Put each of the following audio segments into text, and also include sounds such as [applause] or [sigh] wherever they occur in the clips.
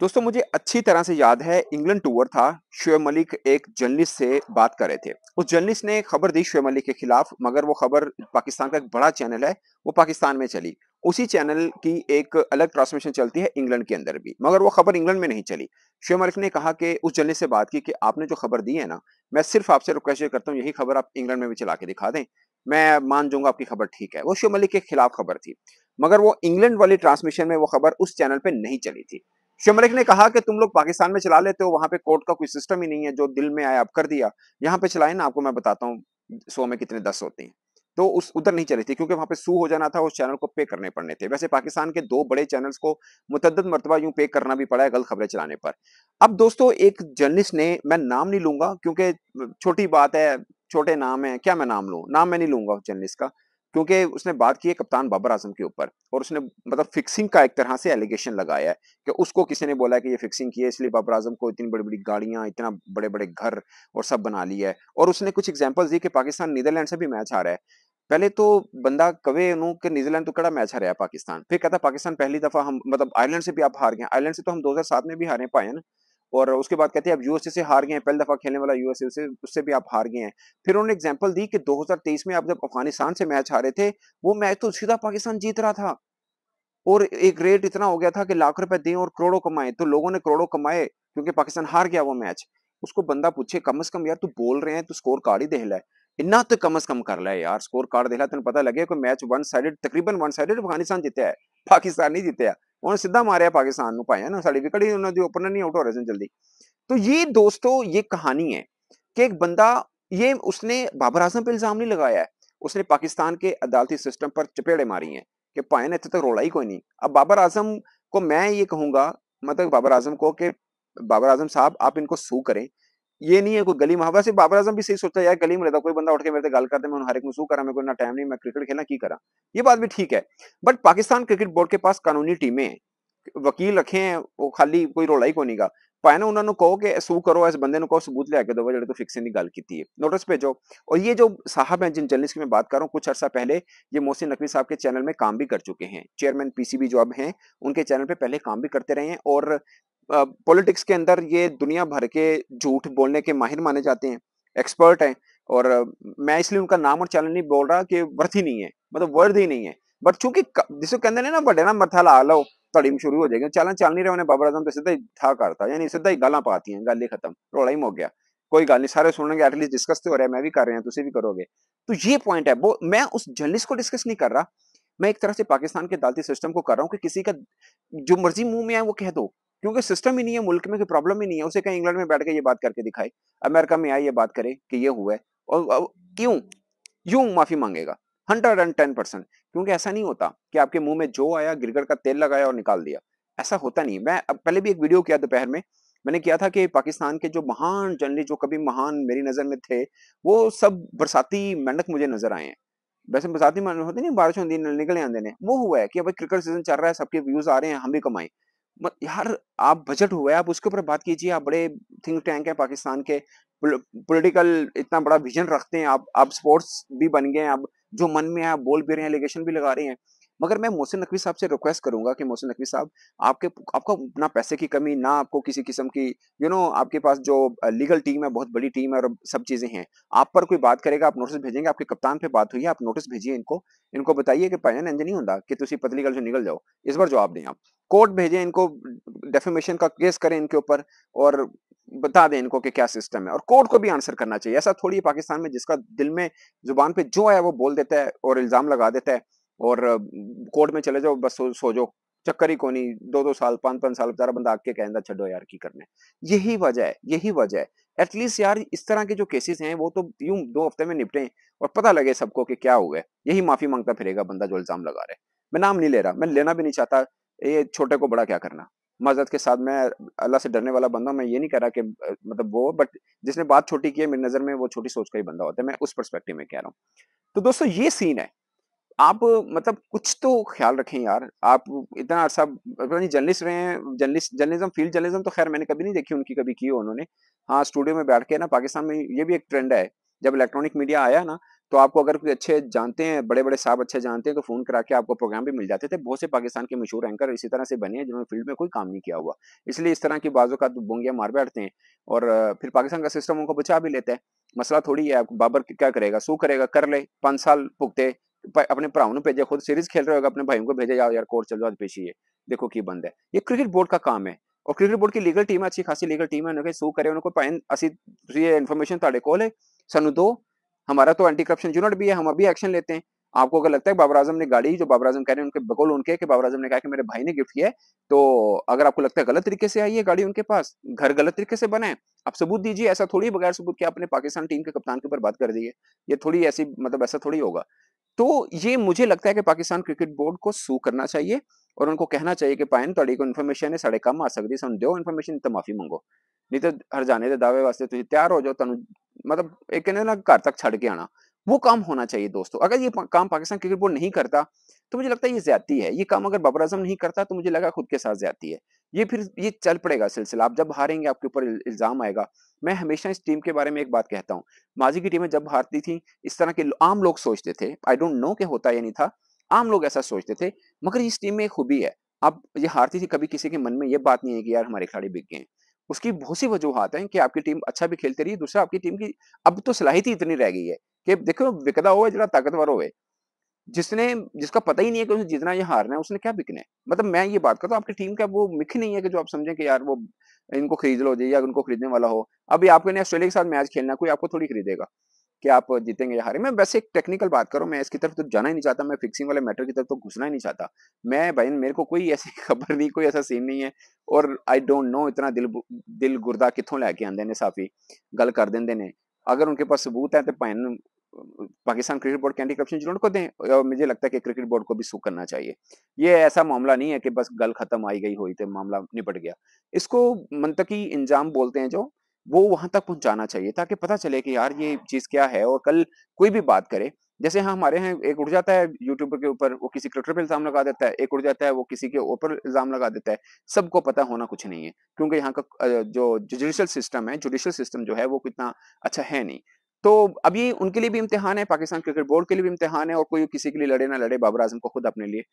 दोस्तों मुझे अच्छी तरह से याद है इंग्लैंड टूर था शुएब मलिक एक जर्नलिस्ट से बात कर रहे थे उस जर्नलिस्ट ने खबर दी शुएब मलिक के खिलाफ मगर वो खबर पाकिस्तान का एक बड़ा चैनल है वो पाकिस्तान में चली उसी चैनल की एक अलग ट्रांसमिशन चलती है इंग्लैंड के अंदर भी मगर वो खबर इंग्लैंड में नहीं चली शुएब मलिक ने कहा कि उस जर्नलिस्ट से बात की कि आपने जो खबर दी है ना मैं सिर्फ आपसे रिक्वेस्ट करता हूँ यही खबर आप इंग्लैंड में भी चला के दिखा दें मैं मान जाऊंगा आपकी खबर ठीक है वो शुएब मलिक के खिलाफ खबर थी मगर वो इंग्लैंड वाली ट्रांसमिशन में वो खबर उस चैनल पर नहीं चली थी शमरिक ने कहा कि तुम लोग पाकिस्तान में चला लेते हो वहां पे कोर्ट का कोई सिस्टम ही नहीं है जो दिल में आया आप कर दिया यहाँ पे चलाए ना आपको मैं बताता हूँ सो में कितने दस होते हैं तो उस उधर नहीं चली थी क्योंकि वहां पे सू हो जाना था उस चैनल को पे करने पड़ने थे वैसे पाकिस्तान के दो बड़े चैनल्स को मुतद मरतबा यूं पे करना भी पड़ा है गलत खबरें चलाने पर अब दोस्तों एक जर्नलिस्ट ने मैं नाम नहीं लूंगा क्योंकि छोटी बात है छोटे नाम है क्या मैं नाम लू नाम मैं नहीं लूंगा जर्नलिस्ट का क्योंकि उसने बात की है कप्तान बाबर आजम के ऊपर और उसने मतलब फिक्सिंग का एक तरह से एलिगेशन लगाया है कि उसको किसी ने बोला है कि ये फिक्सिंग की है इसलिए बाबर आजम को इतनी बड़ी बड़ी गाड़ियां इतना बड़े बड़े घर और सब बना लिया है और उसने कुछ एग्जाम्पल्स दी कि पाकिस्तान नीदरलैंड से भी मैच हारा है पहले तो बंदा कवे नू कि न्यूजीलैंड तो कड़ा मैच हारे है पाकिस्तान फिर कहता पाकिस्तान पहली दफा हम मतलब आयरलैंड से भी आप हार गए आयरलैंड से तो हम दो में भी हारे पाए ना और उसके बाद कहते हैं आप यूएसए से हार गए हैं पहली दफ़ा खेलने वाला यूएसए से उससे भी आप हार गए हैं फिर उन्होंने एग्जाम्पल दी कि 2023 में आप जब अफगानिस्तान से मैच हारे थे वो मैच तो सीधा पाकिस्तान जीत रहा था और एक रेट इतना हो गया था कि लाख रुपए दें और करोड़ों कमाए तो लोगों ने करोड़ों कमाए क्योंकि पाकिस्तान हार गया वो मैच उसको बंदा पूछे कम अज कम यार तू बोल रहे हैं तू स्कोर कार्ड ही दे है इन्ना तो कम अज कम कर लिया यार स्कोर कार्ड देख ला तेन पता लगे कोई मैच वन साइड तकरीबन वन साइड अफगानिस्तान जितया है पाकिस्तान नहीं जितया उन्होंने सीधा मारिया पाकिस्तान को पाया ना साड़ी विकट ही उन्होंने ओपनर नहीं आउट हो रहे थे जल्दी तो ये दोस्तों ये कहानी है कि एक बंदा ये उसने बाबर आजम पर इल्जाम नहीं लगाया है उसने पाकिस्तान के अदालती सिस्टम पर चपेड़े मारी हैं कि पाए ना इतने तक रोला ही कोई नहीं अब बाबर आजम को मैं ये कहूँगा मतलब बाबर आजम को कि बाबर आजम साहब आप इनको सू करें ये नहीं है कोई गली मुहावरा से बाबर आजम भी सही सोचता है यार गली में रहता कोई बंदा उठ के मेरे से गाल करते मैं हर एक मसूख करा मेरे को टाइम नहीं मैं क्रिकेट खेलना की करा ये बात भी ठीक है बट पाकिस्तान क्रिकेट बोर्ड के पास कानूनी टीमें वकील रखे हैं वो खाली कोई रोलाई को नहीं का ਪਾਇਆ ਉਹਨਾਂ ਨੂੰ ਕਹੋ ਕਿ ਸੂ ਕਰੋ ਇਸ ਬੰਦੇ ਨੂੰ ਕਹੋ ਸਬੂਤ ਲਿਆ ਕੇ ਦਿਓ ਜਿਹੜੇ ਤੋਂ ਫਿਕਸਿੰਗ ਦੀ ਗੱਲ ਕੀਤੀ ਹੈ ਨੋਟਿਸ भेजो और ये जो साहब हैं जिन जर्नलिस्ट की मैं बात कर रहा हूँ कुछ अर्सा पहले ये मोहसिन नकवी साहब के चैनल में काम भी कर चुके हैं चेयरमैन पीसीबी जो अब हैं उनके चैनल पे पहले काम भी करते रहे हैं और पॉलिटिक्स के अंदर ये दुनिया भर के झूठ बोलने के माहिर माने जाते हैं एक्सपर्ट हैं और मैं इसलिए उनका नाम और चैनल नहीं बोल रहा कि वर्थ ही नहीं है मतलब वर्थ ही नहीं है बट चूंकि जिसको कहते हैं ना बड़े ना मरथाला आलो तड़ीम शुरू हो जाएगी चलन चल नहीं रहे उन्हें बाबर आजम तो सीधा ही था करता यानी सीधा ही गलां पाती हैं गल ही खत्म रोला ही मोक गया कोई गल नहीं सारे सुनेंगे एटलीस्ट डिस्कस तो हो रहा है मैं भी कर रहे हैं तुझे भी करोगे तो ये पॉइंट है वो मैं उस जर्नलिस्ट को डिस्कस नहीं कर रहा मैं एक तरह से पाकिस्तान के अदालती सिस्टम को कर रहा हूँ कि किसी का जो मर्जी मुंह में आए वो कह दो क्योंकि सिस्टम ही नहीं है मुल्क में कोई प्रॉब्लम ही नहीं है उसे कहीं इंग्लैंड में बैठ के ये बात करके दिखाए अमेरिका में आए ये बात करे कि ये हुआ है और क्यों यूं माफी मांगेगा हंड्रेड एंड टेन परसेंट क्योंकि ऐसा नहीं होता कि आपके मुंह में जो आया गिरगट का तेल लगाया और निकाल दिया ऐसा होता नहीं मैं अब पहले भी एक वीडियो किया दोपहर में मैंने किया था कि पाकिस्तान के जो महान जर्नलिस्ट जो कभी महान मेरी नज़र में थे वो सब बरसाती मेंढक मुझे नजर आए हैं वैसे बरसाती मेंढक होते नहीं बारिश होती निकले आंदे ने वो हुआ है कि अभी क्रिकेट सीजन चल रहा है सबके व्यूज आ रहे हैं हम भी कमाएं यार आप बजट हुआ है आप उसके ऊपर बात कीजिए आप बड़े थिंक टैंक हैं पाकिस्तान के पॉलिटिकल इतना बड़ा विजन रखते हैं आप आप स्पोर्ट्स भी बन गए हैं आप जो मन में है बोल भी रहे हैं एलिगेशन भी लगा रहे हैं मगर मैं मोहसिन नकवी साहब से रिक्वेस्ट करूंगा कि मोहसिन नकवी साहब आपके आपका ना पैसे की कमी ना आपको किसी किस्म की यू you नो know, आपके पास जो लीगल टीम है बहुत बड़ी टीम है और सब चीज़ें हैं आप पर कोई बात करेगा आप नोटिस भेजेंगे आपके कप्तान पे बात हुई है आप नोटिस भेजिए इनको इनको बताइए कि पैन इंज नहीं होता कि तुम पतली गल से निकल जाओ इस बार जवाब दें आप कोर्ट भेजें इनको डेफिमेशन का केस करें इनके ऊपर और बता दें इनको कि क्या सिस्टम है और कोर्ट को भी आंसर करना चाहिए ऐसा थोड़ी पाकिस्तान में जिसका दिल में जुबान पे जो है वो बोल देता है और इल्ज़ाम लगा देता है और कोर्ट में चले जाओ बस सो, सो जो चक्कर ही कोनी दो दो साल पांच पांच साल बेचारा बंदा आके कहना छो यार की करने यही वजह है यही वजह है एटलीस्ट यार इस तरह के जो केसेस हैं वो तो यूं दो हफ्ते में निपटे और पता लगे सबको कि क्या हुआ है यही माफी मांगता फिरेगा बंदा जो इल्जाम लगा रहा है मैं नाम नहीं ले रहा मैं लेना भी नहीं चाहता ये छोटे को बड़ा क्या करना मजरत के साथ मैं अल्लाह से डरने वाला बंदा मैं ये नहीं कह रहा कि मतलब वो बट जिसने बात छोटी की है मेरी नज़र में वो छोटी सोच का ही बंदा होता है मैं उस परस्पेक्टिव में कह रहा हूँ तो दोस्तों ये सीन है आप मतलब कुछ तो ख्याल रखें यार आप इतना अरसा जर्नलिस्ट मतलब रहे हैं जर्नलिस्ट जर्नलिज्म फील्ड जर्नलिज्म तो खैर मैंने कभी नहीं देखी उनकी कभी की उन्होंने हाँ स्टूडियो में बैठ के ना पाकिस्तान में ये भी एक ट्रेंड है जब इलेक्ट्रॉनिक मीडिया आया ना तो आपको अगर कोई अच्छे जानते हैं बड़े बड़े साहब अच्छे जानते हैं तो फोन करा के आपको प्रोग्राम भी मिल जाते थे बहुत से पाकिस्तान के मशहूर एंकर इसी तरह से बने हैं जिन्होंने फील्ड में कोई काम नहीं किया हुआ इसलिए इस तरह की बाजों का तो बोंगिया मार बैठते हैं और फिर पाकिस्तान का सिस्टम उनको बचा भी लेता है मसला थोड़ी है बाबर क्या करेगा सू करेगा कर ले पांच साल भुगते अपने भराओं ने भेजे खुद सीरीज खेल रहे होगा अपने भाइयों को भेजे जाओ यार कोर्ट चलो आज पेशी है देखो की बंद है ये क्रिकेट बोर्ड का काम है और क्रिकेट बोर्ड की लीगल टीम है अच्छी खासी लीगल टीम है उन्होंने सू करे उन्होंने पाए अभी ये इन्फॉर्मेशन ਤੁਹਾਡੇ को है दो हमारा तो एंटी करप्शन यूनिट भी है हम अभी एक्शन लेते हैं आपको अगर लगता है बाबर आजम ने गाड़ी जो बाबर आजम कह रहे हैं उनके बकोल उनके कि बाबर आजम ने कहा कि मेरे भाई ने गिफ्ट किया है तो अगर आपको लगता है गलत तरीके से आई है गाड़ी उनके पास घर गलत तरीके से बना है आप सबूत दीजिए ऐसा थोड़ी बगैर सबूत के आपने पाकिस्तान टीम के कप्तान के ऊपर बात कर दी है ये थोड़ी ऐसी मतलब ऐसा थोड़ी होगा तो ये मुझे लगता है कि पाकिस्तान क्रिकेट बोर्ड को सू करना चाहिए और उनको कहना चाहिए कि भाई ਤੁਹਾਡੀ ਕੋ ਇਨਫੋਰਮੇਸ਼ਨ ਹੈ ਸਾਡੇ ਕੰਮ ਆ ਸਕਦੀ ਸਾਨੂੰ ਦਿਓ ਇਨਫੋਰਮੇਸ਼ਨ ਤਾਂ ਮਾਫੀ ਮੰਗੋ ਨਹੀਂ ਤਾਂ ਹਰਜਾਨੇ ਦੇ ਦਾਅਵੇ ਵਾਸਤੇ ਤੁਸੀਂ ਤਿਆਰ ਹੋ ਜਾਓ ਤੁਹਾਨੂੰ मतलब एक कहने ना घर तक छड़ के आना वो काम होना चाहिए दोस्तों अगर ये काम पाकिस्तान क्रिकेट बोर्ड नहीं करता तो मुझे लगता है ये ज्यादती है ये काम अगर बाबर आजम नहीं करता तो मुझे लगा खुद के साथ ज्यादती है ये फिर ये चल पड़ेगा सिलसिला आप जब हारेंगे आपके ऊपर इल्जाम आएगा मैं हमेशा इस टीम के बारे में एक बात कहता हूँ माजी की टीमें जब हारती थी इस तरह के आम लोग सोचते थे आई डोंट नो के होता या नहीं था आम लोग ऐसा सोचते थे मगर इस टीम में एक खूबी है अब ये हारती थी कभी किसी के मन में ये बात नहीं है कि यार हमारे खिलाड़ी बिक गए उसकी बहुत सी वजूहत हैं कि आपकी टीम अच्छा भी खेलती रही दूसरा आपकी टीम की अब तो सलाहित ही इतनी रह गई है कि देखो विकदा हो जरा ताकतवर हो जिसने जिसका पता ही नहीं है कि उसे जितना ये हारना है उसने क्या बिकना है मतलब मैं ये बात करता हूँ आपकी टीम का वो मिख नहीं है कि जो आप समझें कि यार वो इनको खरीद लो या उनको खरीदने वाला हो अभी आपको ने ऑस्ट्रेलिया के साथ मैच खेलना कोई आपको थोड़ी खरीदेगा कि आप जीतेंगे या हारे मैं वैसे एक टेक्निकल बात करूँ मैं इसकी तरफ तो जाना ही नहीं चाहता मैं फिक्सिंग वाले मैटर की तरफ तो घुसना ही नहीं चाहता मैं भाई मेरे को कोई ऐसी [laughs] खबर नहीं कोई ऐसा सीन नहीं है और आई डोंट नो इतना दिल दिल गुर्दा कितों लैके आते हैं साफी गल कर देंगे ने अगर उनके पास सबूत है तो भाई पाकिस्तान क्रिकेट बोर्ड के एंटी करप्शन यूनिट को दें और मुझे लगता है कि क्रिकेट बोर्ड को भी सू करना चाहिए ये ऐसा मामला नहीं है कि बस गल खत्म आई गई हुई थे मामला निपट गया इसको मनतकी इंजाम बोलते हैं जो वो वहां तक पहुंचाना चाहिए ताकि पता चले कि यार ये चीज क्या है और कल कोई भी बात करे जैसे हाँ हमारे यहाँ एक उड़ जाता है यूट्यूब के ऊपर वो किसी क्रिकेटर पे इल्जाम लगा देता है एक उड़ जाता है वो किसी के ऊपर इल्जाम लगा देता है सबको पता होना कुछ नहीं है क्योंकि यहाँ का जो जुडिशल सिस्टम है जुडिशल सिस्टम जो है वो कितना अच्छा है नहीं तो अभी उनके लिए भी इम्तिहान है पाकिस्तान क्रिकेट बोर्ड के लिए भी इम्तिहान है और कोई किसी के लिए लड़े ना लड़े बाबर आजम को खुद अपने लिए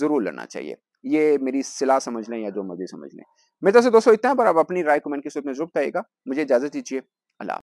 जरूर लड़ना चाहिए ये मेरी सिला समझ लें या जो मर्जी समझ लें मेरे तरह से दोस्तों इतना पर आप अपनी राय कमेंट के सूरत में जरूर पाएगा मुझे इजाजत दीजिए